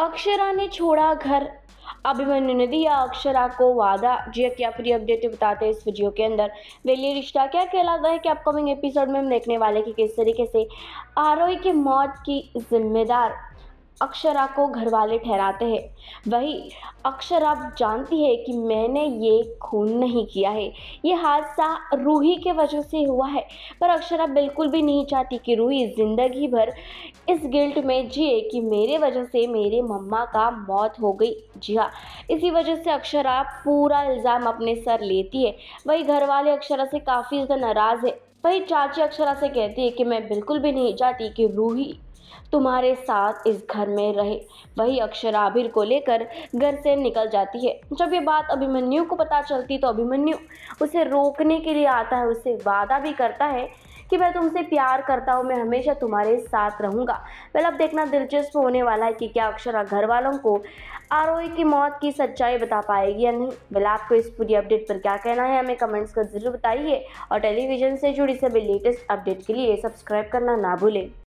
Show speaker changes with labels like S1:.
S1: अक्षरा ने छोड़ा घर अभिमन्यु ने दिया अक्षरा को वादा जी क्या पूरी अपडेट बताते हैं इस वीडियो के अंदर वेली रिश्ता क्या कहलाता है कि अपकमिंग एपिसोड में हम देखने वाले कि किस तरीके से आरोही की मौत की जिम्मेदार अक्षरा को घरवाले ठहराते हैं वही अक्षरा जानती है कि मैंने ये खून नहीं किया है ये हादसा रूही के वजह से हुआ है पर अक्षरा बिल्कुल भी नहीं चाहती कि रूही ज़िंदगी भर इस गिल्ट में जिए कि मेरे वजह से मेरे मम्मा का मौत हो गई जी हाँ इसी वजह से अक्षरा पूरा इल्ज़ाम अपने सर लेती है वही घर वाले अक्षरा से काफ़ी ज़्यादा नाराज़ है वही चाची अक्षरा से कहती है कि मैं बिल्कुल भी नहीं चाहती कि रूही तुम्हारे साथ इस घर में रहे वही अक्षरा आबिर को लेकर घर से निकल जाती है जब ये बात अभिमन्यु को पता चलती तो अभिमन्यु उसे रोकने के लिए आता है उसे वादा भी करता है कि मैं तुमसे प्यार करता हूँ मैं हमेशा तुम्हारे साथ रहूँगा वेल अब देखना दिलचस्प होने वाला है कि क्या अक्षरा घर वालों को आरोही की मौत की सच्चाई बता पाएगी या नहीं वेल आपको इस पूरी अपडेट पर क्या कहना है हमें कमेंट्स कर जरूर बताइए और टेलीविजन से जुड़ी सभी लेटेस्ट अपडेट के लिए सब्सक्राइब करना ना भूलें